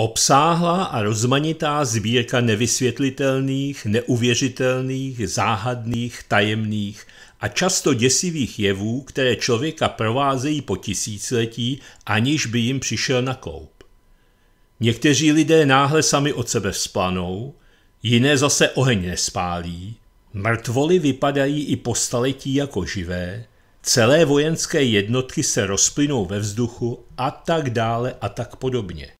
Obsáhlá a rozmanitá sbírka nevysvětlitelných, neuvěřitelných, záhadných, tajemných a často děsivých jevů, které člověka provázejí po tisíciletí, aniž by jim přišel na koup. Někteří lidé náhle sami od sebe vzplanou, jiné zase oheň nespálí, mrtvoly vypadají i po staletí jako živé, celé vojenské jednotky se rozplynou ve vzduchu a tak dále a tak podobně.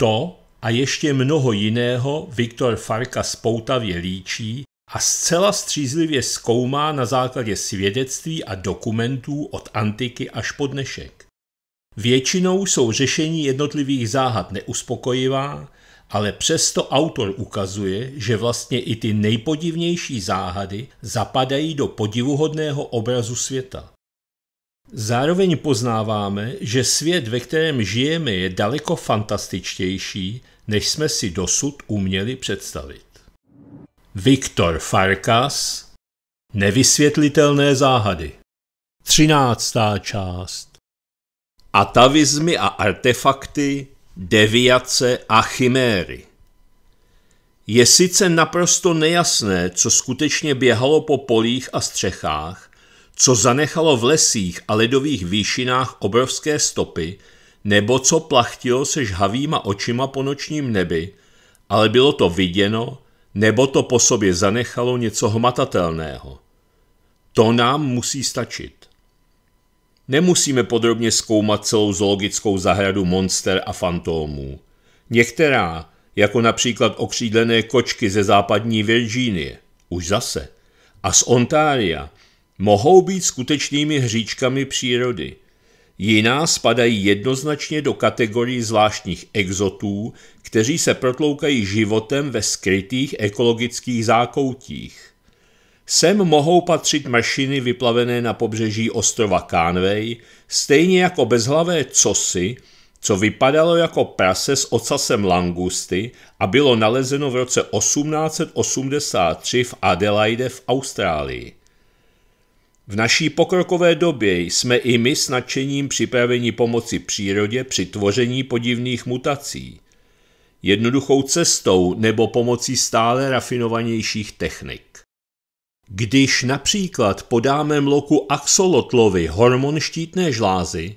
To a ještě mnoho jiného Viktor Farka spoutavě líčí a zcela střízlivě zkoumá na základě svědectví a dokumentů od antiky až po dnešek. Většinou jsou řešení jednotlivých záhad neuspokojivá, ale přesto autor ukazuje, že vlastně i ty nejpodivnější záhady zapadají do podivuhodného obrazu světa. Zároveň poznáváme, že svět, ve kterém žijeme, je daleko fantastičtější, než jsme si dosud uměli představit. Viktor Farkas Nevysvětlitelné záhady Třináctá část Atavizmy a artefakty, deviace a chiméry Je sice naprosto nejasné, co skutečně běhalo po polích a střechách, co zanechalo v lesích a ledových výšinách obrovské stopy, nebo co plachtilo se žhavýma očima po nočním nebi, ale bylo to viděno, nebo to po sobě zanechalo něco hmatatelného. To nám musí stačit. Nemusíme podrobně zkoumat celou zoologickou zahradu monster a fantomů. Některá, jako například okřídlené kočky ze západní Virginie, už zase, a z Ontária – mohou být skutečnými hříčkami přírody. Jiná spadají jednoznačně do kategorii zvláštních exotů, kteří se protloukají životem ve skrytých ekologických zákoutích. Sem mohou patřit mašiny vyplavené na pobřeží ostrova Kánvej, stejně jako bezhlavé cosy, co vypadalo jako prase s ocasem langusty a bylo nalezeno v roce 1883 v Adelaide v Austrálii. V naší pokrokové době jsme i my s nadšením připraveni pomoci přírodě při tvoření podivných mutací. Jednoduchou cestou nebo pomocí stále rafinovanějších technik. Když například podáme mloku axolotlovi hormon štítné žlázy,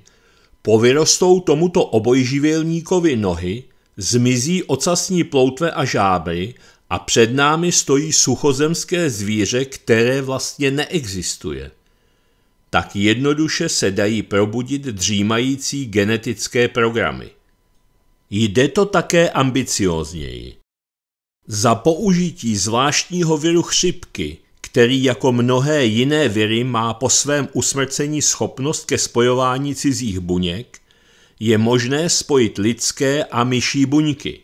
povyrostou tomuto obojživělníkovi nohy, zmizí ocasní ploutve a žáby a před námi stojí suchozemské zvíře, které vlastně neexistuje tak jednoduše se dají probudit dřímající genetické programy. Jde to také ambiciozněji. Za použití zvláštního viru chřipky, který jako mnohé jiné viry má po svém usmrcení schopnost ke spojování cizích buněk, je možné spojit lidské a myší buňky.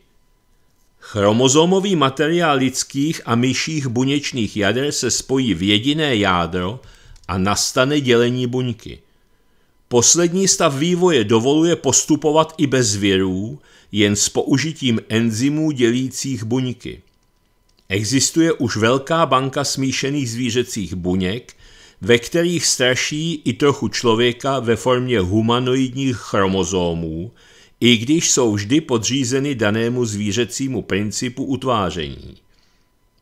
Chromozomový materiál lidských a myších buněčných jader se spojí v jediné jádro a nastane dělení buňky. Poslední stav vývoje dovoluje postupovat i bez virů, jen s použitím enzymů dělících buňky. Existuje už velká banka smíšených zvířecích buněk, ve kterých straší i trochu člověka ve formě humanoidních chromozomů, i když jsou vždy podřízeny danému zvířecímu principu utváření.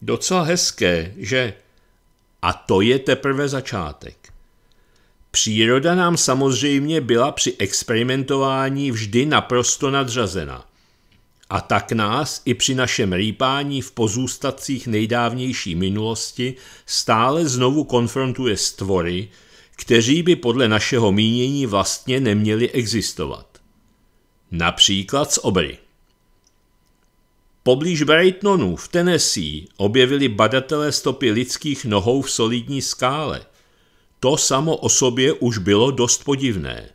Docela hezké, že? A to je teprve začátek. Příroda nám samozřejmě byla při experimentování vždy naprosto nadřazena. A tak nás i při našem rýpání v pozůstatcích nejdávnější minulosti stále znovu konfrontuje stvory, kteří by podle našeho mínění vlastně neměli existovat. Například s obry. Poblíž Brightonu v Tennessee objevili badatelé stopy lidských nohou v solidní skále. To samo o sobě už bylo dost podivné.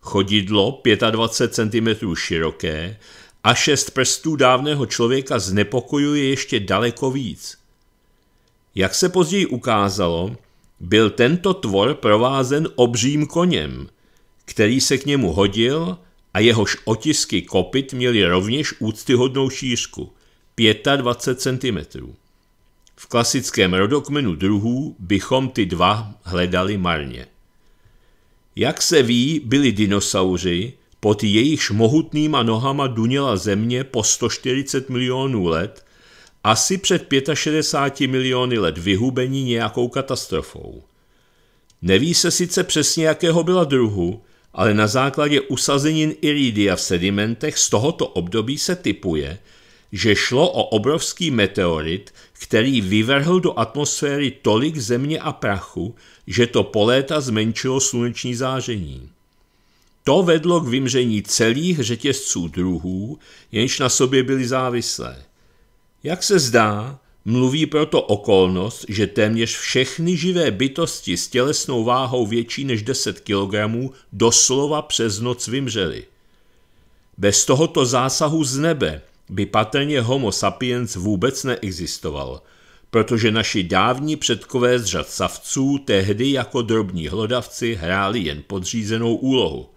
Chodidlo 25 cm široké a šest prstů dávného člověka znepokojuje ještě daleko víc. Jak se později ukázalo, byl tento tvor provázen obřím koněm, který se k němu hodil a jehož otisky kopyt měly rovněž úctyhodnou šířku 25 cm. V klasickém rodokmenu druhů bychom ty dva hledali marně. Jak se ví, byli dinosauři, pod jejichž mohutnýma nohama duněla země po 140 milionů let, asi před 65 miliony let vyhubení nějakou katastrofou. Neví se sice přesně, jakého byla druhu, ale na základě usazenin iridia v sedimentech z tohoto období se typuje, že šlo o obrovský meteorit, který vyvrhl do atmosféry tolik země a prachu, že to po léta zmenšilo sluneční záření. To vedlo k vymření celých řetězců druhů, jenž na sobě byly závislé. Jak se zdá, Mluví proto okolnost, že téměř všechny živé bytosti s tělesnou váhou větší než 10 kg doslova přes noc vymřely. Bez tohoto zásahu z nebe by patrně homo sapiens vůbec neexistoval, protože naši dávní předkové z řad savců tehdy jako drobní hlodavci hráli jen podřízenou úlohu.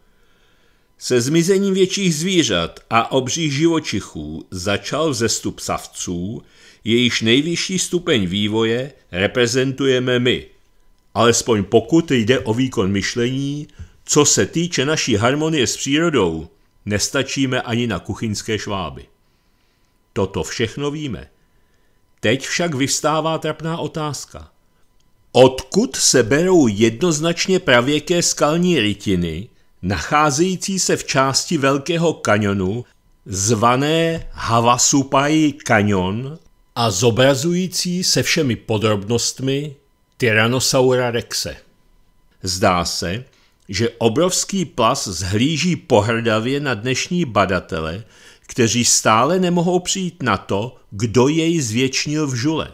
Se zmizením větších zvířat a obřích živočichů začal vzestup savců, jejíž nejvyšší stupeň vývoje reprezentujeme my, alespoň pokud jde o výkon myšlení, co se týče naší harmonie s přírodou, nestačíme ani na kuchyňské šváby. Toto všechno víme. Teď však vyvstává trapná otázka. Odkud se berou jednoznačně pravěké skalní rytiny, nacházející se v části Velkého kanionu, zvané Havasupai kanion a zobrazující se všemi podrobnostmi Tyrannosaura rexe. Zdá se, že obrovský plas zhlíží pohrdavě na dnešní badatele, kteří stále nemohou přijít na to, kdo jej zvětšnil v žule.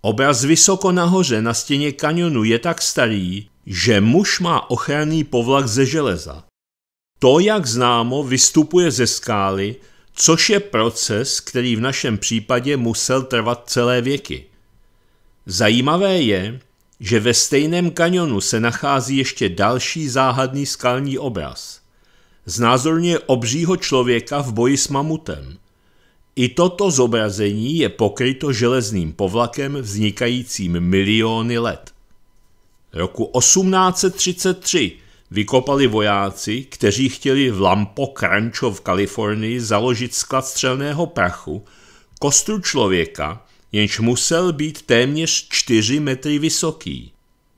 Obraz vysoko nahoře na stěně kanionu je tak starý, že muž má ochranný povlak ze železa. To, jak známo, vystupuje ze skály, což je proces, který v našem případě musel trvat celé věky. Zajímavé je, že ve stejném kanionu se nachází ještě další záhadný skalní obraz. znázorně obřího člověka v boji s mamutem. I toto zobrazení je pokryto železným povlakem vznikajícím miliony let. Roku 1833 vykopali vojáci, kteří chtěli v Lampo Crancho v Kalifornii založit sklad střelného prachu, kostru člověka, jenž musel být téměř 4 metry vysoký.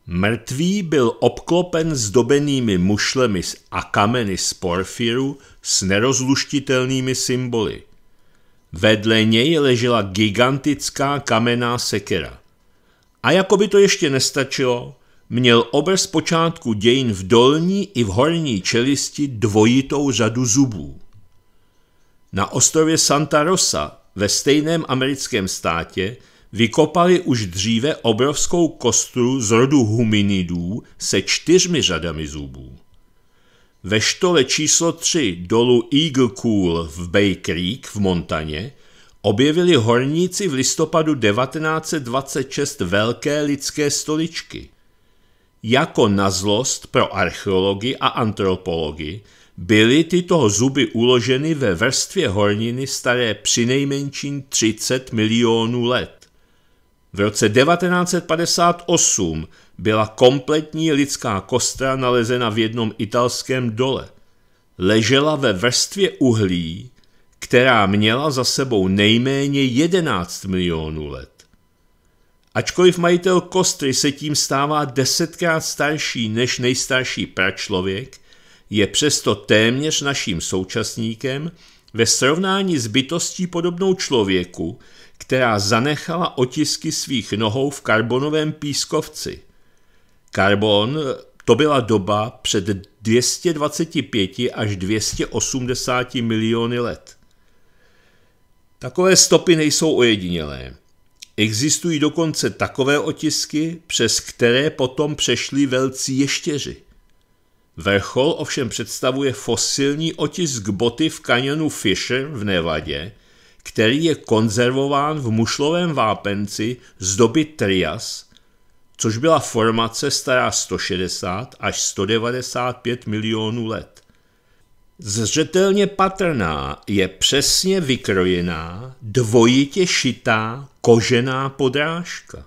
Mrtvý byl obklopen zdobenými mušlemi a kameny z porfíru s nerozluštitelnými symboly. Vedle něj ležela gigantická kamenná sekera. A jako by to ještě nestačilo, měl z počátku dějin v dolní i v horní čelisti dvojitou řadu zubů. Na ostrově Santa Rosa ve stejném americkém státě vykopali už dříve obrovskou kostru z rodu hominidů se čtyřmi řadami zubů. Ve štole číslo 3 dolu Eagle Cool v Bay Creek v Montaně objevili horníci v listopadu 1926 velké lidské stoličky – jako na zlost pro archeology a antropology byly tyto zuby uloženy ve vrstvě horniny staré přinejmenším 30 milionů let. V roce 1958 byla kompletní lidská kostra nalezena v jednom italském dole. Ležela ve vrstvě uhlí, která měla za sebou nejméně 11 milionů let. Ačkoliv majitel kostry se tím stává desetkrát starší než nejstarší pračlověk, je přesto téměř naším současníkem ve srovnání s bytostí podobnou člověku, která zanechala otisky svých nohou v karbonovém pískovci. Karbon to byla doba před 225 až 280 miliony let. Takové stopy nejsou ojedinělé. Existují dokonce takové otisky, přes které potom přešli velcí ještěři. Vrchol ovšem představuje fosilní otisk boty v kanionu Fisher v Nevadě, který je konzervován v mušlovém vápenci z doby Trias, což byla formace stará 160 až 195 milionů let. Zřetelně patrná je přesně vykrojená, dvojitě šitá kožená podrážka.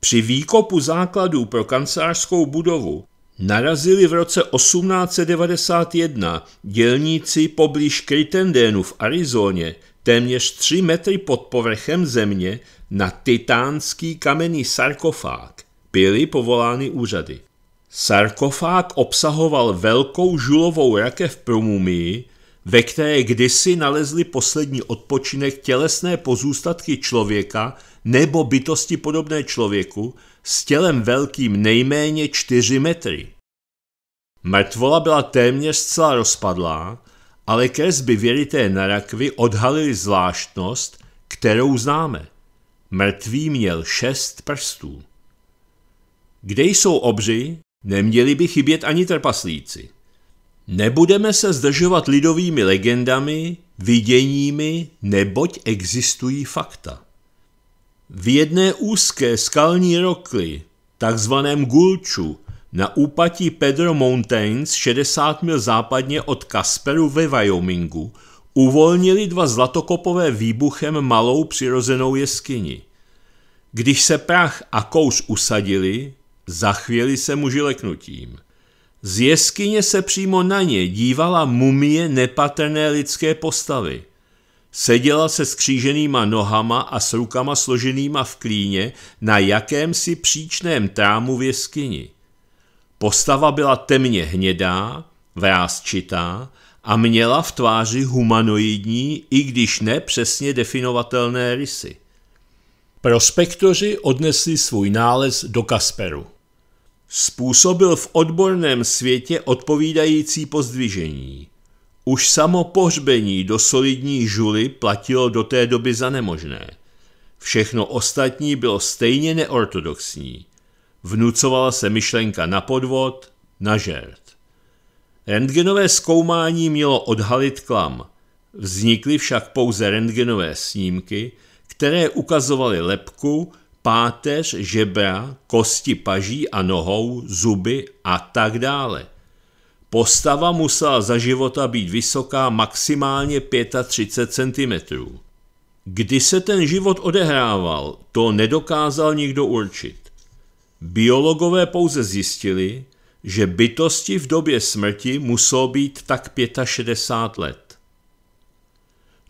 Při výkopu základů pro kancelářskou budovu narazili v roce 1891 dělníci poblíž Crittendénu v Arizóně téměř 3 metry pod povrchem země na titánský kamenný sarkofág. Byly povolány úřady. Sarkofág obsahoval velkou žulovou rakev pro mumii, ve které kdysi nalezli poslední odpočinek tělesné pozůstatky člověka nebo bytosti podobné člověku s tělem velkým nejméně 4 metry. Mrtvola byla téměř zcela rozpadlá, ale kresby věrité na rakvi odhalily zvláštnost, kterou známe. Mrtvý měl šest prstů. Kde jsou obři, neměli by chybět ani trpaslíci. Nebudeme se zdržovat lidovými legendami, viděními, neboť existují fakta. V jedné úzké skalní rokli, takzvaném Gulču, na úpatí Pedro Mountains 60 mil západně od Kasperu ve Wyomingu uvolnili dva zlatokopové výbuchem malou přirozenou jeskyni. Když se prach a kous usadili, zachvěli se muži leknutím. Z jeskyně se přímo na ně dívala mumie nepatrné lidské postavy. Seděla se skříženýma nohama a s rukama složenýma v klíně na jakémsi příčném trámu v jeskyni. Postava byla temně hnědá, vrázčitá a měla v tváři humanoidní, i když ne přesně definovatelné rysy. Prospektoři odnesli svůj nález do Kasperu. Způsobil v odborném světě odpovídající pozdvižení. Už samo pohřbení do solidní žuly platilo do té doby za nemožné. Všechno ostatní bylo stejně neortodoxní. Vnucovala se myšlenka na podvod, na žert. Rentgenové zkoumání mělo odhalit klam. Vznikly však pouze rentgenové snímky, které ukazovaly lepku, páteř, žebra, kosti paží a nohou, zuby a tak dále. Postava musela za života být vysoká maximálně 35 cm. Kdy se ten život odehrával, to nedokázal nikdo určit. Biologové pouze zjistili, že bytosti v době smrti muselo být tak 65 let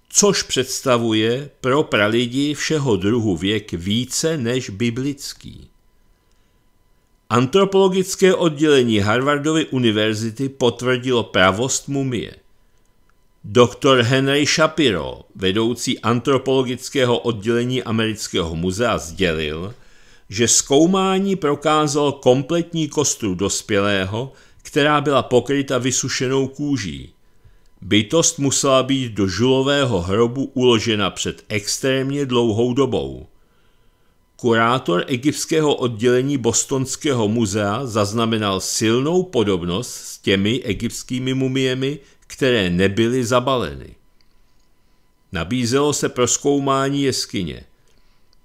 což představuje pro pralidi všeho druhu věk více než biblický. Antropologické oddělení Harvardovy univerzity potvrdilo pravost mumie. Doktor Henry Shapiro, vedoucí antropologického oddělení Amerického muzea, sdělil, že zkoumání prokázalo kompletní kostru dospělého, která byla pokryta vysušenou kůží – Bytost musela být do žulového hrobu uložena před extrémně dlouhou dobou. Kurátor egyptského oddělení Bostonského muzea zaznamenal silnou podobnost s těmi egyptskými mumiemi, které nebyly zabaleny. Nabízelo se proskoumání jeskyně.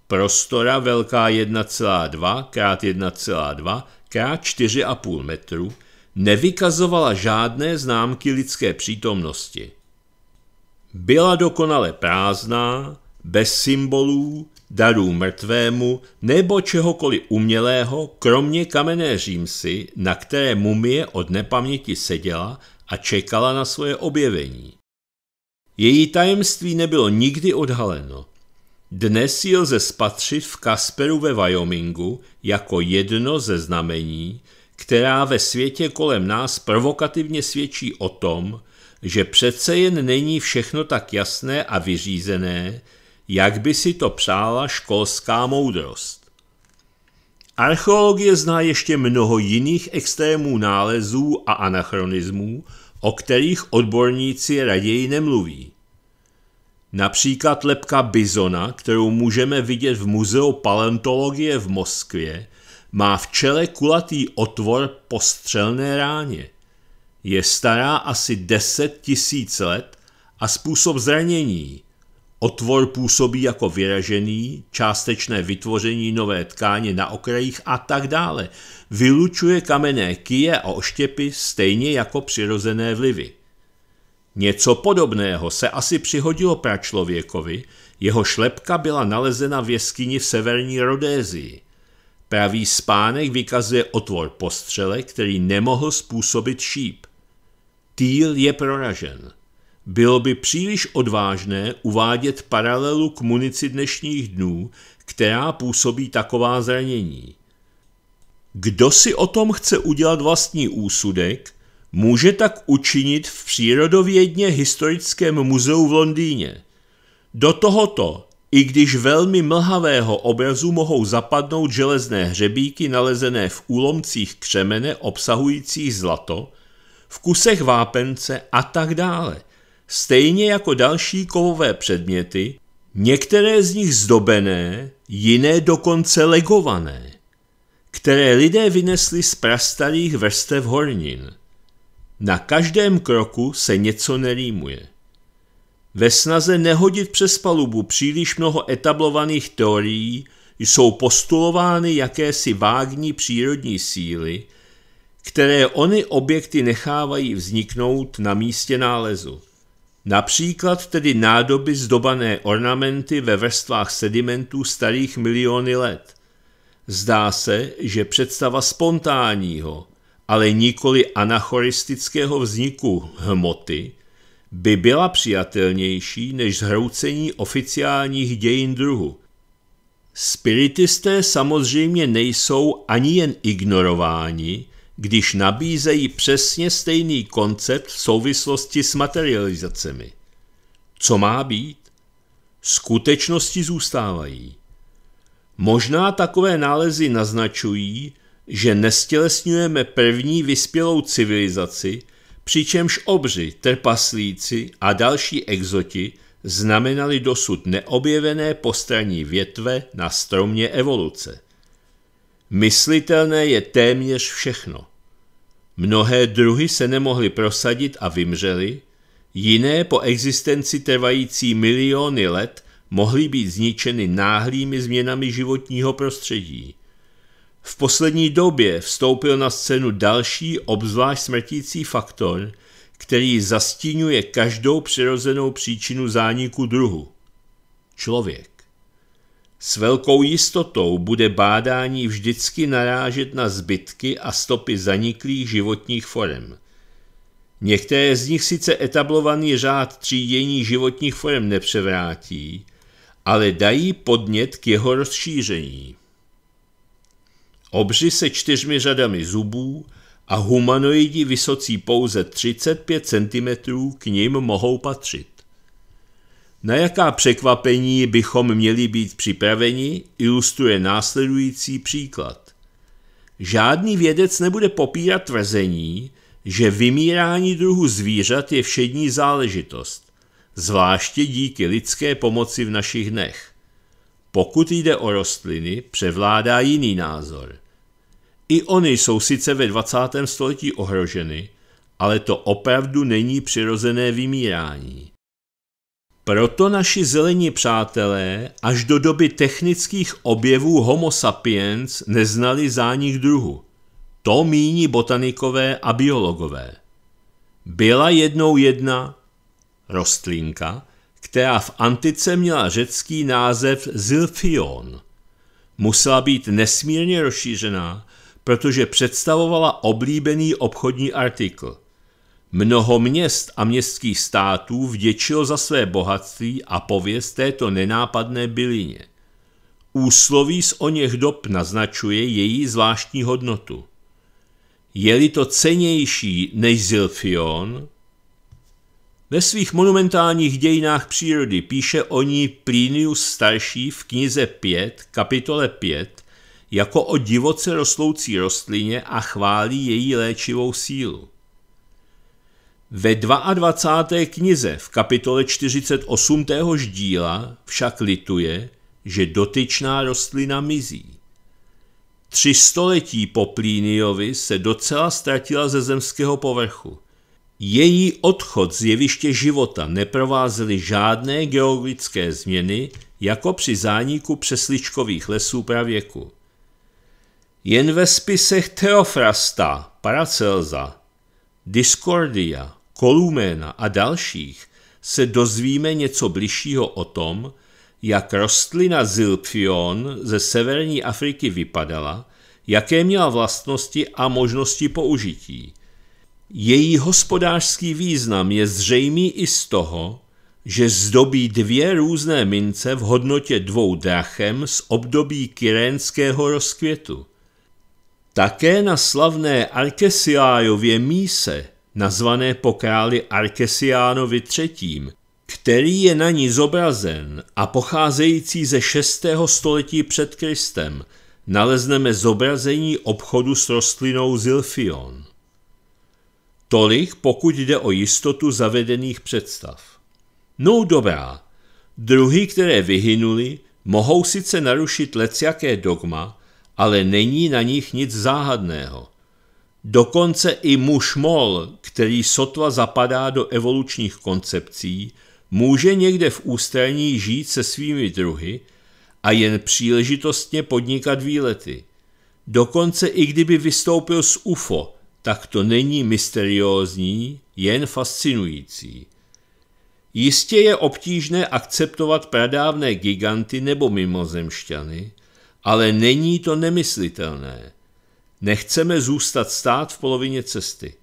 Prostora velká 1,2 x 1,2 x 4,5 metru – nevykazovala žádné známky lidské přítomnosti. Byla dokonale prázdná, bez symbolů, darů mrtvému nebo čehokoliv umělého, kromě kamenné římsy, na které mumie od nepaměti seděla a čekala na svoje objevení. Její tajemství nebylo nikdy odhaleno. Dnes ji lze spatřit v Kasperu ve Wyomingu jako jedno ze znamení, která ve světě kolem nás provokativně svědčí o tom, že přece jen není všechno tak jasné a vyřízené, jak by si to přála školská moudrost. Archeologie zná ještě mnoho jiných extrémů nálezů a anachronismů, o kterých odborníci raději nemluví. Například lepka bizona, kterou můžeme vidět v Muzeu paleontologie v Moskvě, má v čele kulatý otvor po střelné ráně. Je stará asi 10 tisíc let a způsob zranění. Otvor působí jako vyražený, částečné vytvoření nové tkáně na okrajích a tak dále. Vylučuje kamenné kije a oštěpy stejně jako přirozené vlivy. Něco podobného se asi přihodilo pračlověkovi, jeho šlepka byla nalezena v jeskyni v severní Rodézii. Pravý spánek vykazuje otvor po střele, který nemohl způsobit šíp. Týl je proražen. Bylo by příliš odvážné uvádět paralelu k munici dnešních dnů, která působí taková zranění. Kdo si o tom chce udělat vlastní úsudek, může tak učinit v přírodovědně historickém muzeu v Londýně. Do tohoto i když velmi mlhavého obrazu mohou zapadnout železné hřebíky nalezené v úlomcích křemene obsahujících zlato, v kusech vápence a tak dále. Stejně jako další kovové předměty, některé z nich zdobené, jiné dokonce legované, které lidé vynesli z prastarých vrstev hornin. Na každém kroku se něco nerýmuje. Ve snaze nehodit přes palubu příliš mnoho etablovaných teorií jsou postulovány jakési vágní přírodní síly, které ony objekty nechávají vzniknout na místě nálezu. Například tedy nádoby zdobané ornamenty ve vrstvách sedimentů starých miliony let. Zdá se, že představa spontánního, ale nikoli anachoristického vzniku hmoty by byla přijatelnější než zhroucení oficiálních dějin druhu. Spiritisté samozřejmě nejsou ani jen ignorováni, když nabízejí přesně stejný koncept v souvislosti s materializacemi. Co má být? Skutečnosti zůstávají. Možná takové nálezy naznačují, že nestělesňujeme první vyspělou civilizaci, přičemž obři, trpaslíci a další exoti znamenali dosud neobjevené postranní větve na stromě evoluce. Myslitelné je téměř všechno. Mnohé druhy se nemohly prosadit a vymřely, jiné po existenci trvající miliony let mohly být zničeny náhlými změnami životního prostředí. V poslední době vstoupil na scénu další obzvlášť smrtící faktor, který zastínuje každou přirozenou příčinu zániku druhu. Člověk. S velkou jistotou bude bádání vždycky narážet na zbytky a stopy zaniklých životních forem. Některé z nich sice etablovaný řád třídění životních forem nepřevrátí, ale dají podnět k jeho rozšíření. Obři se čtyřmi řadami zubů a humanoidi vysocí pouze 35 cm k ním mohou patřit. Na jaká překvapení bychom měli být připraveni, ilustruje následující příklad. Žádný vědec nebude popírat tvrzení, že vymírání druhu zvířat je všední záležitost, zvláště díky lidské pomoci v našich dnech. Pokud jde o rostliny, převládá jiný názor – i oni jsou sice ve 20. století ohroženy, ale to opravdu není přirozené vymírání. Proto naši zelení přátelé až do doby technických objevů Homo sapiens neznali zánik druhu. To míní botanikové a biologové. Byla jednou jedna rostlinka, která v antice měla řecký název zilfion. Musela být nesmírně rozšířená, protože představovala oblíbený obchodní artikl. Mnoho měst a městských států vděčilo za své bohatství a pověst této nenápadné bylině. Úsloví z o něch dob naznačuje její zvláštní hodnotu. Je-li to cenější než Zilfion? Ve svých monumentálních dějinách přírody píše o ní Plinius starší v knize 5, kapitole 5, jako o divoce rostoucí rostlině a chválí její léčivou sílu. Ve 22. knize v kapitole 48. téhož díla však lituje, že dotyčná rostlina mizí. Tři století po Plíniovi se docela ztratila ze zemského povrchu. Její odchod z jeviště života neprovázely žádné geologické změny, jako při zániku přesličkových lesů pravěku. Jen ve spisech Teofrasta, Paracelza, Discordia, Kolumena a dalších se dozvíme něco bližšího o tom, jak rostlina Zilpfion ze severní Afriky vypadala, jaké měla vlastnosti a možnosti použití. Její hospodářský význam je zřejmý i z toho, že zdobí dvě různé mince v hodnotě dvou drachem z období kyrénského rozkvětu. Také na slavné Arkesiájově míse, nazvané po králi Arkesiánovi III., který je na ní zobrazen a pocházející ze 6. století před Kristem, nalezneme zobrazení obchodu s rostlinou Zilfion. Tolik, pokud jde o jistotu zavedených představ. No dobrá, druhy, které vyhynuli, mohou sice narušit lecjaké dogma, ale není na nich nic záhadného. Dokonce i muž mol, který sotva zapadá do evolučních koncepcí, může někde v ústraní žít se svými druhy a jen příležitostně podnikat výlety. Dokonce i kdyby vystoupil z UFO, tak to není mysteriózní, jen fascinující. Jistě je obtížné akceptovat pradávné giganty nebo mimozemšťany, ale není to nemyslitelné. Nechceme zůstat stát v polovině cesty.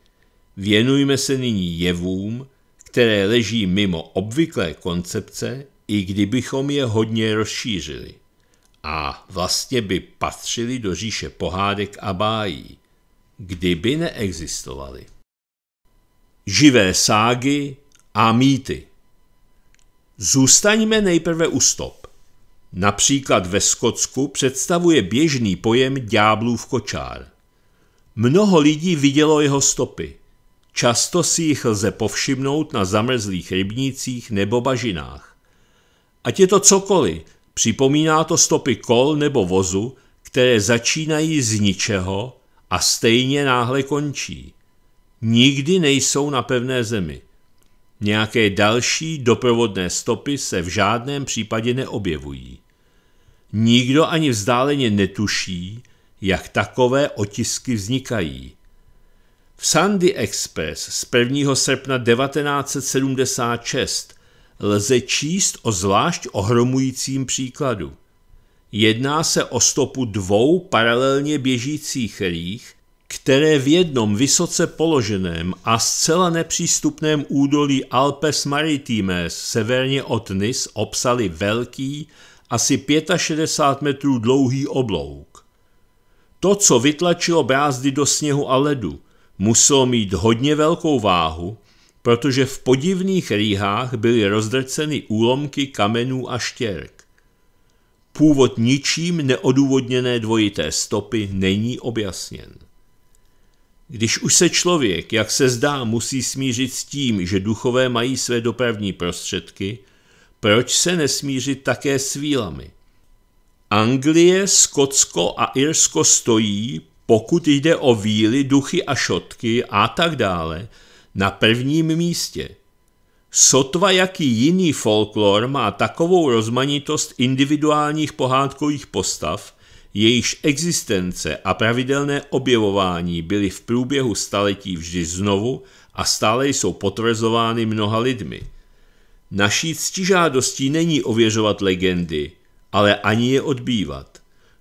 Věnujme se nyní jevům, které leží mimo obvyklé koncepce, i kdybychom je hodně rozšířili. A vlastně by patřili do říše pohádek a bájí, kdyby neexistovaly. Živé ságy a mýty Zůstaňme nejprve u stop. Například ve Skotsku představuje běžný pojem ďáblův kočár. Mnoho lidí vidělo jeho stopy. Často si jich lze povšimnout na zamrzlých rybnících nebo bažinách. Ať je to cokoliv, připomíná to stopy kol nebo vozu, které začínají z ničeho a stejně náhle končí. Nikdy nejsou na pevné zemi. Nějaké další doprovodné stopy se v žádném případě neobjevují. Nikdo ani vzdáleně netuší, jak takové otisky vznikají. V Sandy Express z 1. srpna 1976 lze číst o zvlášť ohromujícím příkladu. Jedná se o stopu dvou paralelně běžících rých, které v jednom vysoce položeném a zcela nepřístupném údolí Alpes Maritimes severně od Nys obsali velký, asi 65 metrů dlouhý oblouk. To, co vytlačilo brázdy do sněhu a ledu, muselo mít hodně velkou váhu, protože v podivných rýhách byly rozdrceny úlomky kamenů a štěrk. Původ ničím neodůvodněné dvojité stopy není objasněn. Když už se člověk, jak se zdá, musí smířit s tím, že duchové mají své dopravní prostředky, proč se nesmířit také s vílami? Anglie, Skotsko a Irsko stojí, pokud jde o víly, duchy a šotky a tak dále, na prvním místě. Sotva jaký jiný folklor má takovou rozmanitost individuálních pohádkových postav, jejíž existence a pravidelné objevování byly v průběhu staletí vždy znovu a stále jsou potvrzovány mnoha lidmi. Naší ctižádostí není ověřovat legendy, ale ani je odbývat.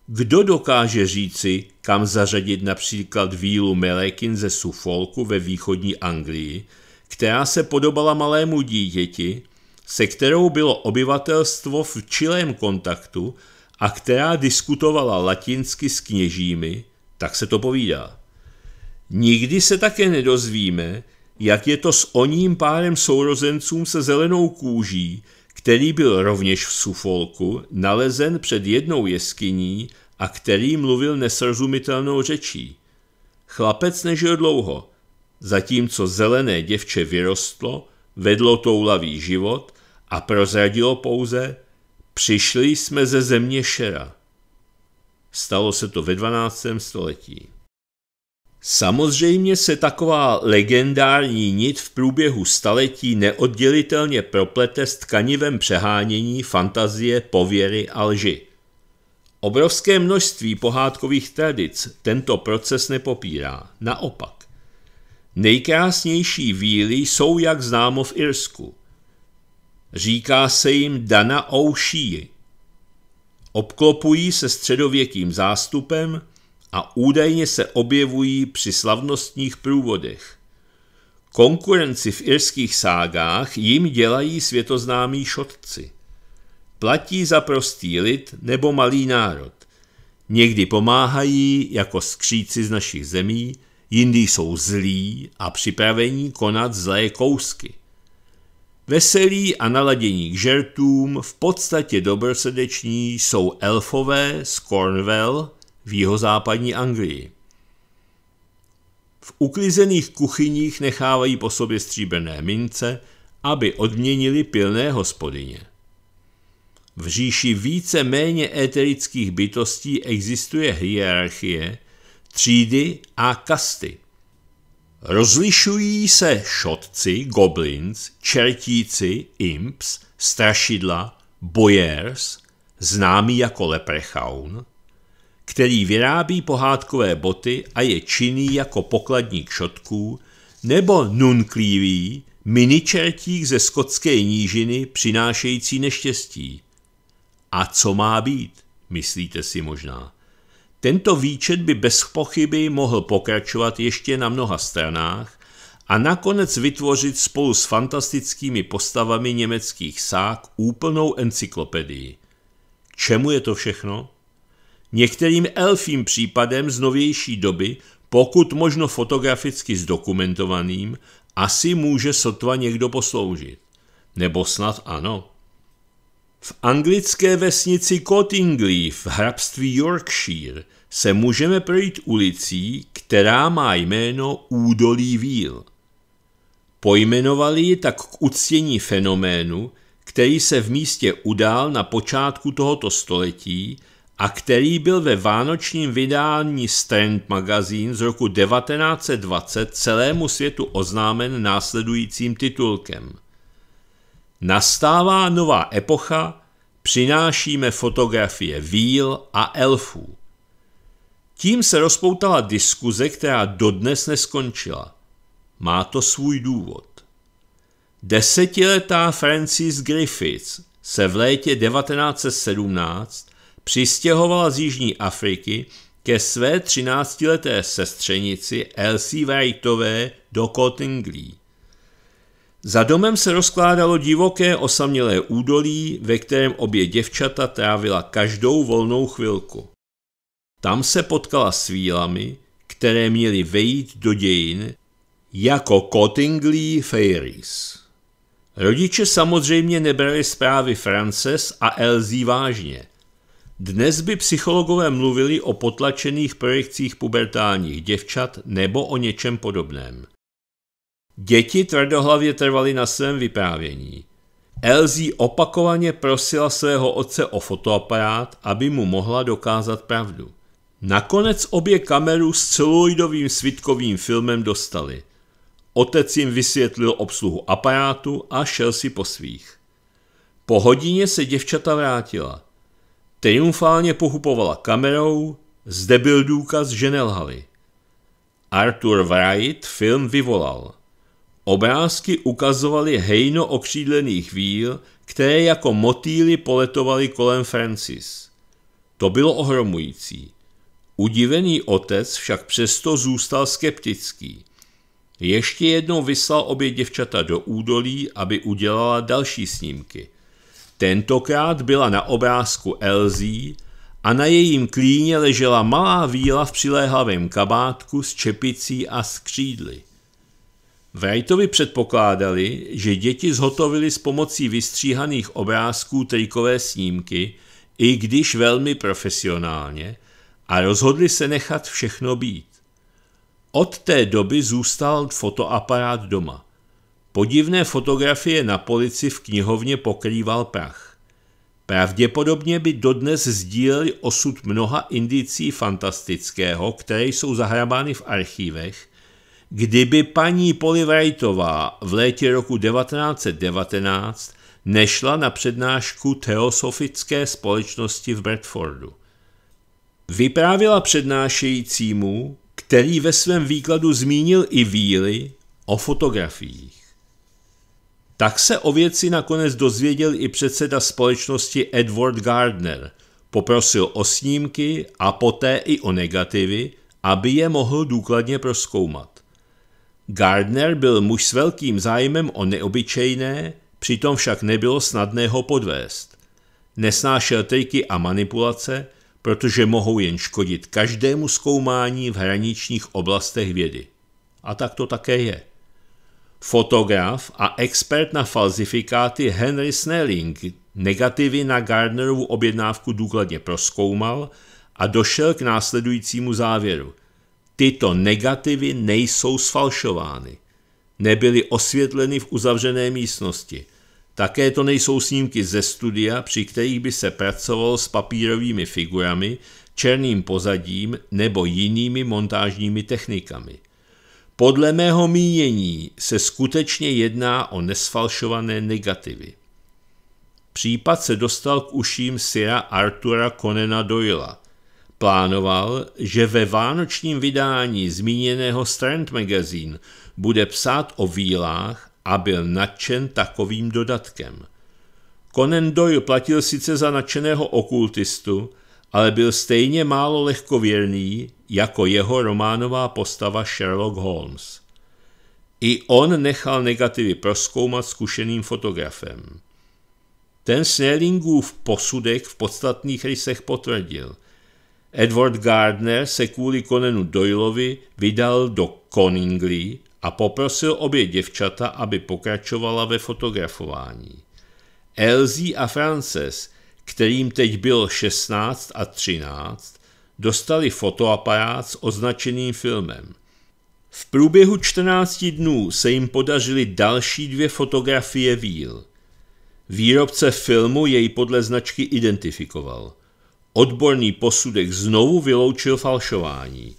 Kdo dokáže říci, kam zařadit například vílu Melekin ze Suffolku ve východní Anglii, která se podobala malému dítěti, se kterou bylo obyvatelstvo v čilém kontaktu a která diskutovala latinsky s kněžími, tak se to povídá. Nikdy se také nedozvíme, jak je to s oním párem sourozencům se zelenou kůží, který byl rovněž v Sufolku, nalezen před jednou jeskyní a který mluvil nesrozumitelnou řečí. Chlapec nežil dlouho, zatímco zelené děvče vyrostlo, vedlo toulavý život a prozradilo pouze, Přišli jsme ze země Šera. Stalo se to ve 12. století. Samozřejmě se taková legendární nit v průběhu staletí neoddělitelně proplete s tkanivem přehánění, fantazie, pověry a lži. Obrovské množství pohádkových tradic tento proces nepopírá, naopak. Nejkrásnější víly jsou, jak známo, v Irsku. Říká se jim Dana Oušíji. Obklopují se středověkým zástupem a údajně se objevují při slavnostních průvodech. Konkurenci v irských ságách jim dělají světoznámí šotci. Platí za prostý lid nebo malý národ. Někdy pomáhají jako skříci z našich zemí, jindy jsou zlí a připravení konat zlé kousky. Veselí a naladění k žertům, v podstatě dobrosrdeční, jsou elfové z Cornwall v jihozápadní Anglii. V uklizených kuchyních nechávají po sobě stříbrné mince, aby odměnili pilné hospodyně. V říši více méně éterických bytostí existuje hierarchie, třídy a kasty – Rozlišují se šotci, goblins, čertíci, imps, strašidla, boyers, známý jako leprechaun, který vyrábí pohádkové boty a je činný jako pokladník šotků, nebo nunklívý, miničertík ze skotské nížiny přinášející neštěstí. A co má být, myslíte si možná? Tento výčet by bez pochyby mohl pokračovat ještě na mnoha stranách a nakonec vytvořit spolu s fantastickými postavami německých sák úplnou encyklopedii. Čemu je to všechno? Některým elfým případem z novější doby, pokud možno fotograficky zdokumentovaným, asi může sotva někdo posloužit. Nebo snad ano. V anglické vesnici Cottingley v hrabství Yorkshire se můžeme projít ulicí, která má jméno Údolí Víl. Pojmenovali ji tak k uctění fenoménu, který se v místě udál na počátku tohoto století a který byl ve vánočním vydání Strand Magazine z roku 1920 celému světu oznámen následujícím titulkem – Nastává nová epocha, přinášíme fotografie víl a elfů. Tím se rozpoutala diskuze, která dodnes neskončila. Má to svůj důvod. Desetiletá Francis Griffiths se v létě 1917 přistěhovala z Jižní Afriky ke své třináctileté sestřenici Elsie Wrightové do Cottingley. Za domem se rozkládalo divoké osamělé údolí, ve kterém obě děvčata trávila každou volnou chvilku. Tam se potkala s vílami, které měly vejít do dějin jako Cottingley Fairies. Rodiče samozřejmě nebrali zprávy Frances a Elzí vážně. Dnes by psychologové mluvili o potlačených projekcích pubertálních děvčat nebo o něčem podobném. Děti tvrdohlavě trvaly na svém vyprávění. Elzí opakovaně prosila svého otce o fotoaparát, aby mu mohla dokázat pravdu. Nakonec obě kameru s celuloidovým svitkovým filmem dostali. Otec jim vysvětlil obsluhu aparátu a šel si po svých. Po hodině se děvčata vrátila. Triumfálně pohupovala kamerou, zde byl důkaz, že nelhali. Arthur Wright film vyvolal – Obrázky ukazovaly hejno okřídlených víl, které jako motýly poletovaly kolem Francis. To bylo ohromující. Udivený otec však přesto zůstal skeptický. Ještě jednou vyslal obě děvčata do údolí, aby udělala další snímky. Tentokrát byla na obrázku Elzí a na jejím klíně ležela malá víla v přiléhavém kabátku s čepicí a skřídly. Wrightovi předpokládali, že děti zhotovili s pomocí vystříhaných obrázků trikové snímky, i když velmi profesionálně, a rozhodli se nechat všechno být. Od té doby zůstal fotoaparát doma. Podivné fotografie na polici v knihovně pokrýval prach. Pravděpodobně by dodnes sdíleli osud mnoha indicí fantastického, které jsou zahrabány v archívech, Kdyby paní Polly Wrightová v létě roku 1919 nešla na přednášku teosofické společnosti v Bradfordu. Vyprávila přednášejícímu, který ve svém výkladu zmínil i víly, o fotografiích. Tak se o věci nakonec dozvěděl i předseda společnosti Edward Gardner. Poprosil o snímky a poté i o negativy, aby je mohl důkladně proskoumat. Gardner byl muž s velkým zájmem o neobyčejné, přitom však nebylo snadné ho podvést. Nesnášel triky a manipulace, protože mohou jen škodit každému zkoumání v hraničních oblastech vědy. A tak to také je. Fotograf a expert na falzifikáty Henry Snelling negativy na Gardnerovu objednávku důkladně proskoumal a došel k následujícímu závěru. Tyto negativy nejsou sfalšovány. Nebyly osvětleny v uzavřené místnosti. Také to nejsou snímky ze studia, při kterých by se pracovalo s papírovými figurami, černým pozadím nebo jinými montážními technikami. Podle mého mínění se skutečně jedná o nesfalšované negativy. Případ se dostal k uším syra Artura Conena Doyla – Plánoval, že ve vánočním vydání zmíněného Strand Magazine bude psát o vílách a byl nadšen takovým dodatkem. Conan Doyle platil sice za nadšeného okultistu, ale byl stejně málo lehkověrný jako jeho románová postava Sherlock Holmes. I on nechal negativy proskoumat zkušeným fotografem. Ten Snellingův posudek v podstatných rysech potvrdil – Edward Gardner se kvůli Konenu Doylovi vydal do Coningley a poprosil obě děvčata, aby pokračovala ve fotografování. Elsie a Frances, kterým teď bylo 16 a 13, dostali fotoaparát s označeným filmem. V průběhu 14 dnů se jim podařily další dvě fotografie víl. Výrobce filmu jej podle značky identifikoval – Odborný posudek znovu vyloučil falšování.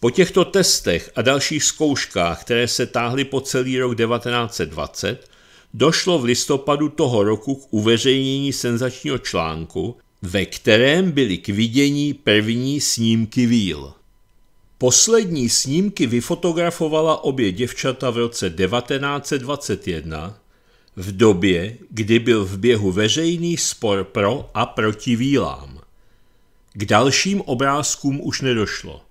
Po těchto testech a dalších zkouškách, které se táhly po celý rok 1920, došlo v listopadu toho roku k uveřejnění senzačního článku, ve kterém byly k vidění první snímky víl. Poslední snímky vyfotografovala obě děvčata v roce 1921 v době, kdy byl v běhu veřejný spor pro a proti výlám. K dalším obrázkům už nedošlo.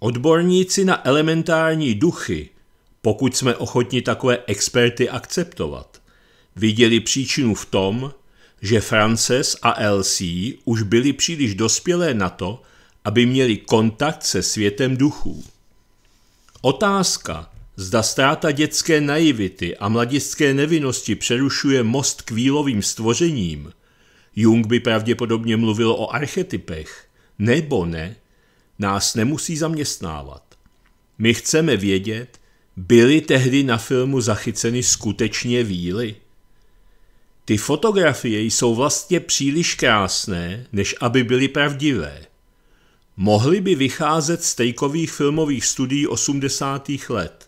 Odborníci na elementární duchy, pokud jsme ochotni takové experty akceptovat, viděli příčinu v tom, že Frances a Elsie už byli příliš dospělé na to, aby měli kontakt se světem duchů. Otázka, Zda ztráta dětské naivity a mladistské nevinnosti přerušuje most k vílovým stvořením, Jung by pravděpodobně mluvil o archetypech, nebo ne, nás nemusí zaměstnávat. My chceme vědět, byly tehdy na filmu zachyceny skutečně víly? Ty fotografie jsou vlastně příliš krásné, než aby byly pravdivé. Mohly by vycházet z tejkových filmových studií 80. let.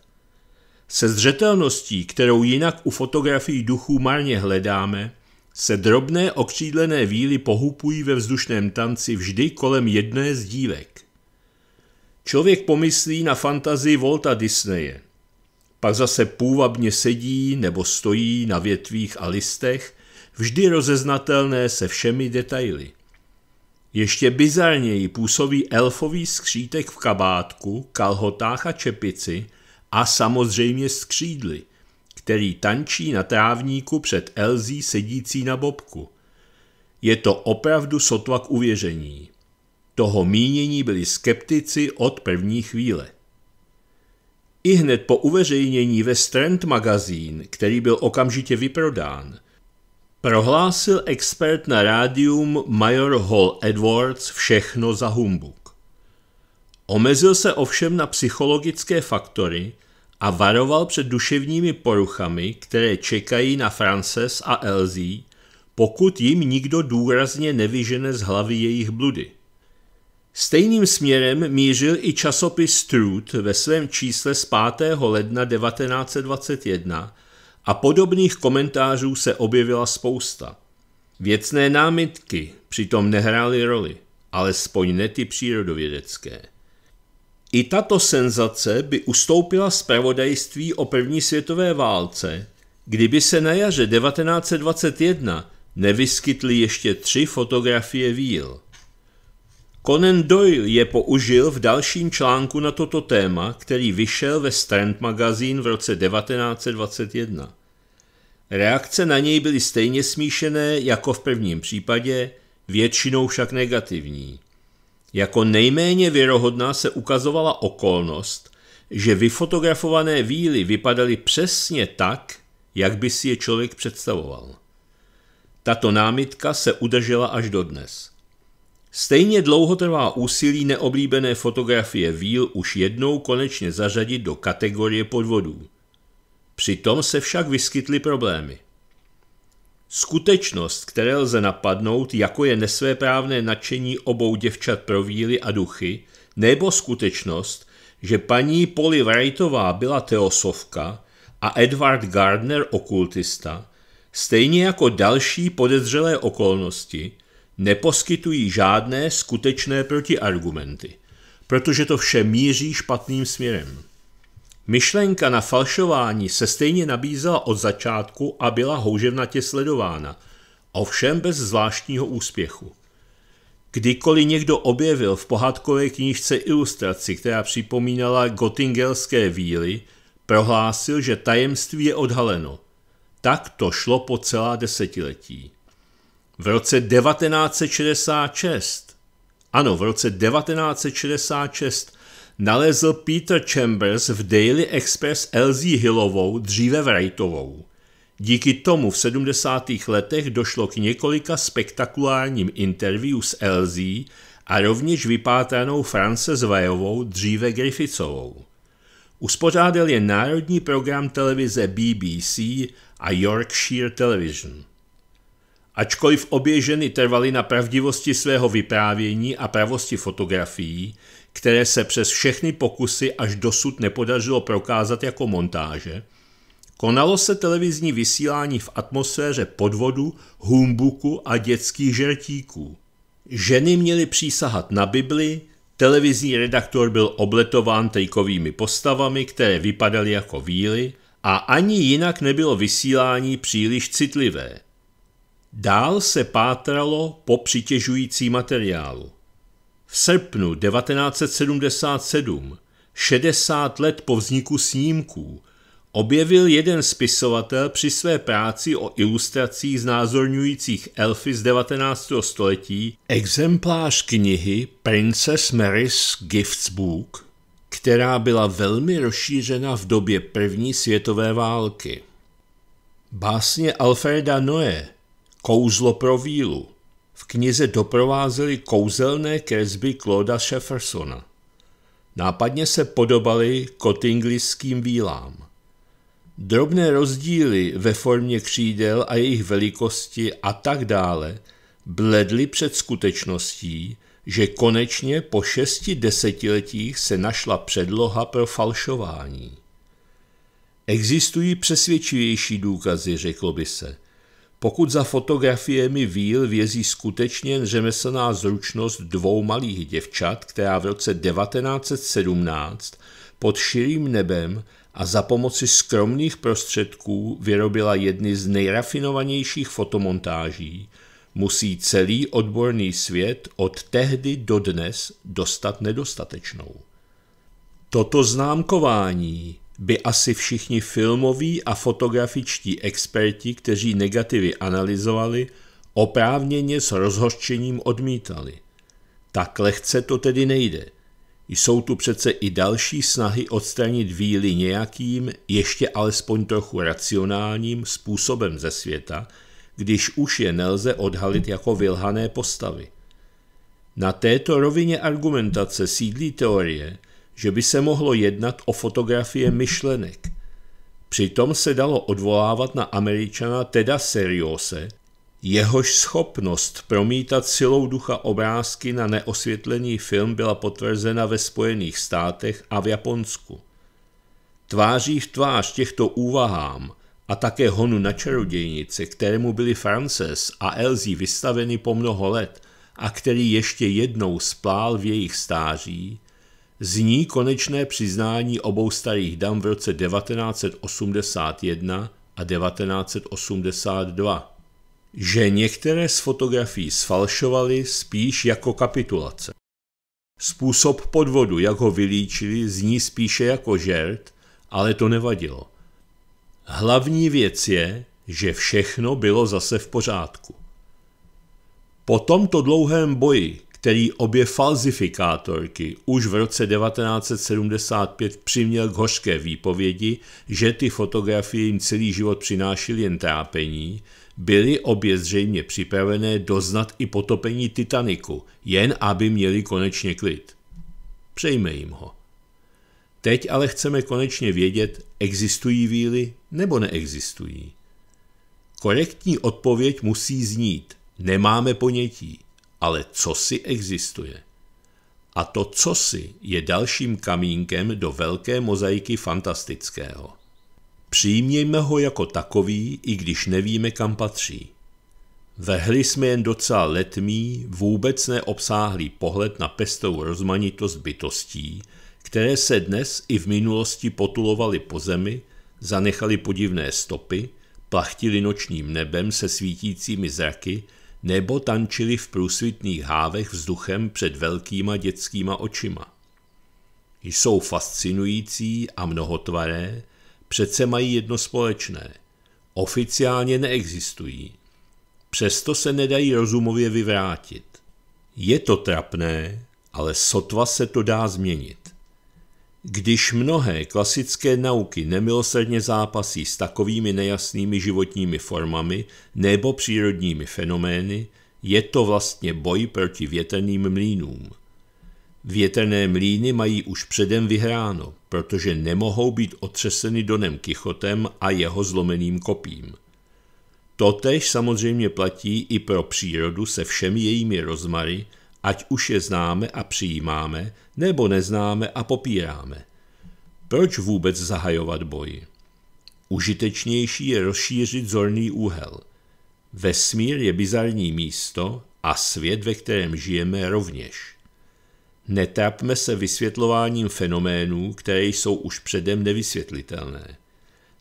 Se zřetelností, kterou jinak u fotografií duchů marně hledáme, se drobné okřídlené víly pohupují ve vzdušném tanci vždy kolem jedné z dívek. Člověk pomyslí na fantazii Volta Disneye. Pak zase půvabně sedí nebo stojí na větvích a listech, vždy rozeznatelné se všemi detaily. Ještě bizarněji působí elfový skřítek v kabátku, kalhotách a čepici – a samozřejmě s křídly, který tančí na trávníku před Elzí sedící na bobku. Je to opravdu sotva k uvěření. Toho mínění byli skeptici od první chvíle. I hned po uveřejnění ve Strand magazín, který byl okamžitě vyprodán, prohlásil expert na rádium Major Hall Edwards všechno za humbu. Omezil se ovšem na psychologické faktory a varoval před duševními poruchami, které čekají na Frances a Elzí, pokud jim nikdo důrazně nevyžene z hlavy jejich bludy. Stejným směrem mířil i časopis Strud ve svém čísle z 5. ledna 1921 a podobných komentářů se objevila spousta. Věcné námitky přitom nehrály roli, alespoň ne ty přírodovědecké. I tato senzace by ustoupila zpravodajství o první světové válce, kdyby se na jaře 1921 nevyskytly ještě tři fotografie víl. Conan Doyle je použil v dalším článku na toto téma, který vyšel ve Strand Magazine v roce 1921. Reakce na něj byly stejně smíšené jako v prvním případě, většinou však negativní. Jako nejméně věrohodná se ukazovala okolnost, že vyfotografované víly vypadaly přesně tak, jak by si je člověk představoval. Tato námitka se udržela až dodnes. Stejně dlouho trvá úsilí neoblíbené fotografie víl už jednou konečně zařadit do kategorie podvodů. Přitom se však vyskytly problémy. Skutečnost, které lze napadnout, jako je nesvéprávné nadšení obou děvčat pro víry a duchy, nebo skutečnost, že paní Polly Wrightová byla teosovka a Edward Gardner okultista, stejně jako další podezřelé okolnosti, neposkytují žádné skutečné protiargumenty, protože to vše míří špatným směrem. Myšlenka na falšování se stejně nabízela od začátku a byla houževnatě sledována, ovšem bez zvláštního úspěchu. Kdykoliv někdo objevil v pohádkové knížce ilustraci, která připomínala gotingelské víly, prohlásil, že tajemství je odhaleno. Tak to šlo po celá desetiletí. V roce 1966, ano, v roce 1966 nalezl Peter Chambers v Daily Express LZ Hillovou, dříve Wrightovou. Díky tomu v 70. letech došlo k několika spektakulárním interview s LZ a rovněž vypátranou Frances Vajovou, dříve Griffithovou. Uspořádal je národní program televize BBC a Yorkshire Television. Ačkoliv obě ženy trvaly na pravdivosti svého vyprávění a pravosti fotografií, které se přes všechny pokusy až dosud nepodařilo prokázat jako montáže, konalo se televizní vysílání v atmosféře podvodu, humbuku a dětských žertíků. Ženy měly přísahat na Bibli, televizní redaktor byl obletován trikovými postavami, které vypadaly jako víly, a ani jinak nebylo vysílání příliš citlivé. Dál se pátralo po přitěžující materiálu. V srpnu 1977, 60 let po vzniku snímků, objevil jeden spisovatel při své práci o ilustracích znázorňujících elfy z 19. století exemplář knihy Princess Mary's Gifts Book, která byla velmi rozšířena v době první světové války. Básně Alfreda Noé Kouzlo pro vílu knize doprovázely kouzelné kresby Claude Jeffersona. Nápadně se podobaly kotinglickým vílám. Drobné rozdíly ve formě křídel a jejich velikosti a tak dále bledly před skutečností, že konečně po šesti desetiletích se našla předloha pro falšování. Existují přesvědčivější důkazy, řeklo by se – pokud za fotografiemi víl vězí skutečně řemeslná zručnost dvou malých děvčat, která v roce 1917 pod širým nebem a za pomoci skromných prostředků vyrobila jedny z nejrafinovanějších fotomontáží, musí celý odborný svět od tehdy do dnes dostat nedostatečnou. Toto známkování by asi všichni filmoví a fotografičtí experti, kteří negativy analyzovali, oprávněně s rozhořčením odmítali. Tak lehce to tedy nejde. Jsou tu přece i další snahy odstranit víly nějakým, ještě alespoň trochu racionálním způsobem ze světa, když už je nelze odhalit jako vylhané postavy. Na této rovině argumentace sídlí teorie – že by se mohlo jednat o fotografie myšlenek. Přitom se dalo odvolávat na američana Teda Seriose, jehož schopnost promítat silou ducha obrázky na neosvětlený film byla potvrzena ve Spojených státech a v Japonsku. Tváří v tvář těchto úvahám a také honu na čarodějnice, kterému byli Frances a Elsie vystaveny po mnoho let a který ještě jednou splál v jejich stáří, zní konečné přiznání obou starých dam v roce 1981 a 1982, že některé z fotografií sfalšovali spíš jako kapitulace. Způsob podvodu, jak ho vylíčili, zní spíše jako žert, ale to nevadilo. Hlavní věc je, že všechno bylo zase v pořádku. Po tomto dlouhém boji, který obě falzifikátorky už v roce 1975 přiměl k hořké výpovědi, že ty fotografie jim celý život přinášely jen trápení, byly obě zřejmě připravené doznat i potopení Titaniku, jen aby měli konečně klid. Přejme jim ho. Teď ale chceme konečně vědět, existují víly nebo neexistují. Korektní odpověď musí znít, nemáme ponětí ale co si existuje. A to co si je dalším kamínkem do velké mozaiky fantastického. Přijmějme ho jako takový, i když nevíme, kam patří. Vehli jsme jen docela letmý, vůbec neobsáhlý pohled na pestou rozmanitost bytostí, které se dnes i v minulosti potulovaly po zemi, zanechali podivné stopy, plachtily nočním nebem se svítícími zraky nebo tančili v průsvitných hávech vzduchem před velkýma dětskýma očima. Jsou fascinující a mnohotvaré, přece mají jedno společné. Oficiálně neexistují. Přesto se nedají rozumově vyvrátit. Je to trapné, ale sotva se to dá změnit. Když mnohé klasické nauky nemilosrdně zápasí s takovými nejasnými životními formami nebo přírodními fenomény, je to vlastně boj proti větrným mlínům. Větrné mlíny mají už předem vyhráno, protože nemohou být otřeseny Donem Kichotem a jeho zlomeným kopím. Totež samozřejmě platí i pro přírodu se všemi jejími rozmary – ať už je známe a přijímáme, nebo neznáme a popíráme. Proč vůbec zahajovat boji? Užitečnější je rozšířit zorný úhel. Vesmír je bizarní místo a svět, ve kterém žijeme, rovněž. Netrapme se vysvětlováním fenoménů, které jsou už předem nevysvětlitelné.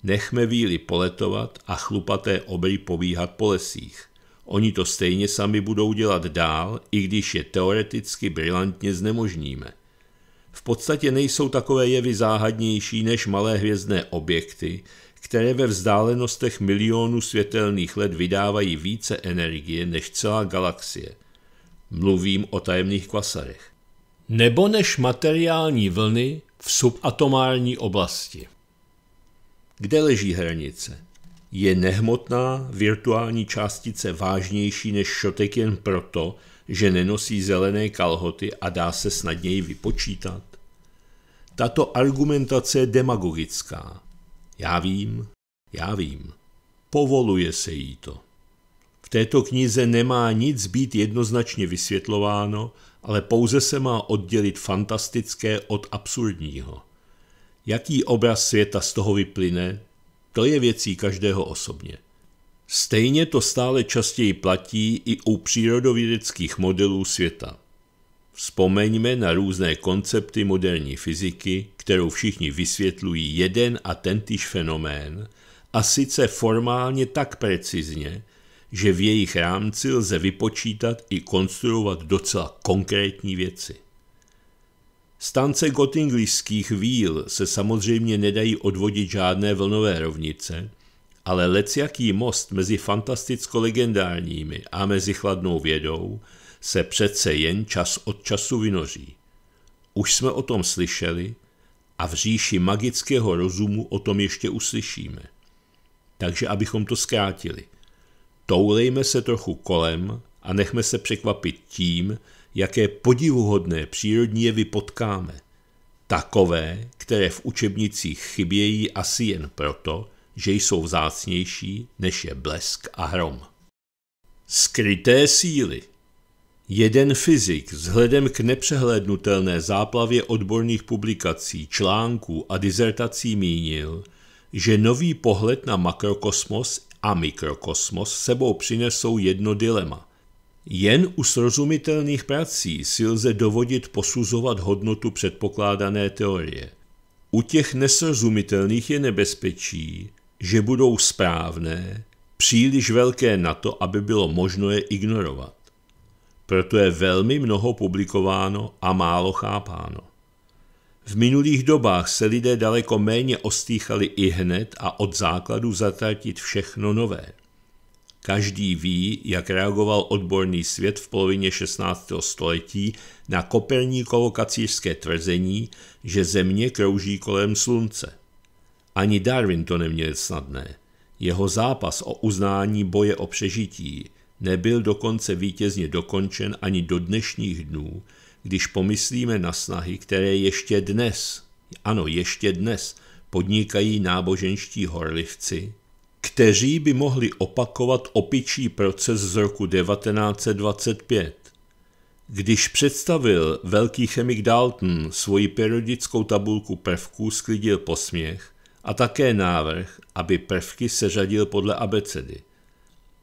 Nechme víly poletovat a chlupaté obry povíhat po lesích. Oni to stejně sami budou dělat dál, i když je teoreticky brilantně znemožníme. V podstatě nejsou takové jevy záhadnější než malé hvězdné objekty, které ve vzdálenostech milionů světelných let vydávají více energie než celá galaxie. Mluvím o tajemných kvasarech. Nebo než materiální vlny v subatomární oblasti. Kde leží hranice? je nehmotná virtuální částice vážnější než šotek jen proto, že nenosí zelené kalhoty a dá se snadněji vypočítat? Tato argumentace je demagogická. Já vím, já vím. Povoluje se jí to. V této knize nemá nic být jednoznačně vysvětlováno, ale pouze se má oddělit fantastické od absurdního. Jaký obraz světa z toho vyplyne, to je věcí každého osobně. Stejně to stále častěji platí i u přírodovědeckých modelů světa. Vzpomeňme na různé koncepty moderní fyziky, kterou všichni vysvětlují jeden a tentýž fenomén, a sice formálně tak precizně, že v jejich rámci lze vypočítat i konstruovat docela konkrétní věci. Stance gottinglišských víl se samozřejmě nedají odvodit žádné vlnové rovnice, ale lecjaký most mezi fantasticko-legendárními a mezi chladnou vědou se přece jen čas od času vynoří. Už jsme o tom slyšeli a v říši magického rozumu o tom ještě uslyšíme. Takže abychom to zkrátili, toulejme se trochu kolem a nechme se překvapit tím, jaké podivuhodné přírodní jevy potkáme. Takové, které v učebnicích chybějí asi jen proto, že jsou vzácnější, než je blesk a hrom. Skryté síly Jeden fyzik vzhledem k nepřehlednutelné záplavě odborných publikací, článků a dizertací mínil, že nový pohled na makrokosmos a mikrokosmos sebou přinesou jedno dilema. Jen u srozumitelných prací si lze dovodit posuzovat hodnotu předpokládané teorie. U těch nesrozumitelných je nebezpečí, že budou správné, příliš velké na to, aby bylo možno je ignorovat. Proto je velmi mnoho publikováno a málo chápáno. V minulých dobách se lidé daleko méně ostýchali i hned a od základu zatratit všechno nové. Každý ví, jak reagoval odborný svět v polovině 16. století na koperníkovo kacířské tvrzení, že Země krouží kolem Slunce. Ani Darwin to neměl snadné. Jeho zápas o uznání boje o přežití nebyl dokonce vítězně dokončen ani do dnešních dnů, když pomyslíme na snahy, které ještě dnes, ano, ještě dnes, podnikají náboženští horlivci, kteří by mohli opakovat opičí proces z roku 1925. Když představil velký chemik Dalton svoji periodickou tabulku prvků, sklidil posměch a také návrh, aby prvky seřadil podle abecedy.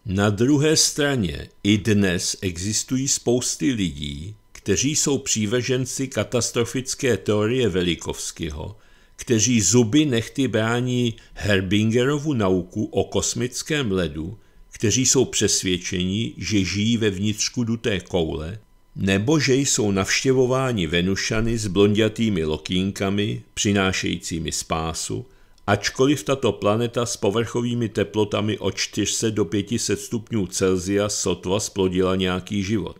Na druhé straně i dnes existují spousty lidí, kteří jsou přívrženci katastrofické teorie Velikovského, kteří zuby nechty brání Herbingerovu nauku o kosmickém ledu, kteří jsou přesvědčeni, že žijí ve vnitřku duté koule, nebo že jsou navštěvováni Venušany s blondiatými lokínkami, přinášejícími spásu, ačkoliv tato planeta s povrchovými teplotami od 400 do 500 stupňů Celsia sotva splodila nějaký život.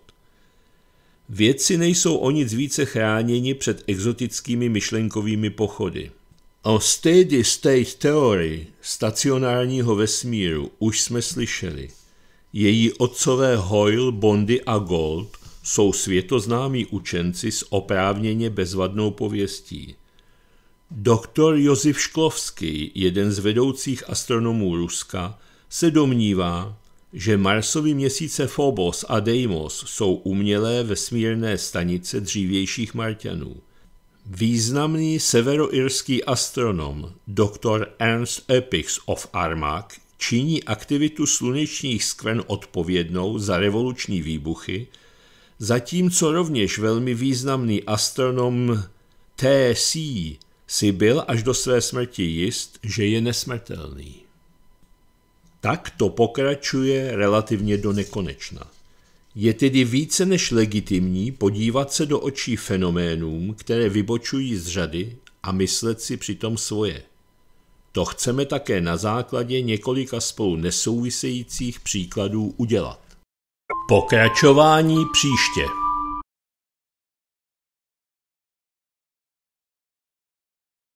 Vědci nejsou o nic více chráněni před exotickými myšlenkovými pochody. O steady state theory stacionárního vesmíru už jsme slyšeli. Její otcové Hoyle, Bondy a Gold jsou světoznámí učenci s oprávněně bezvadnou pověstí. Doktor Josef Šklovský, jeden z vedoucích astronomů Ruska, se domnívá, že Marsovy měsíce Phobos a Deimos jsou umělé vesmírné stanice dřívějších Marťanů. Významný severoirský astronom dr. Ernst Epix of Armagh činí aktivitu slunečních skvrn odpovědnou za revoluční výbuchy, zatímco rovněž velmi významný astronom T.C. si byl až do své smrti jist, že je nesmrtelný. Tak to pokračuje relativně do nekonečna. Je tedy více než legitimní podívat se do očí fenoménům, které vybočují z řady a myslet si přitom svoje. To chceme také na základě několika spolu nesouvisejících příkladů udělat. Pokračování příště.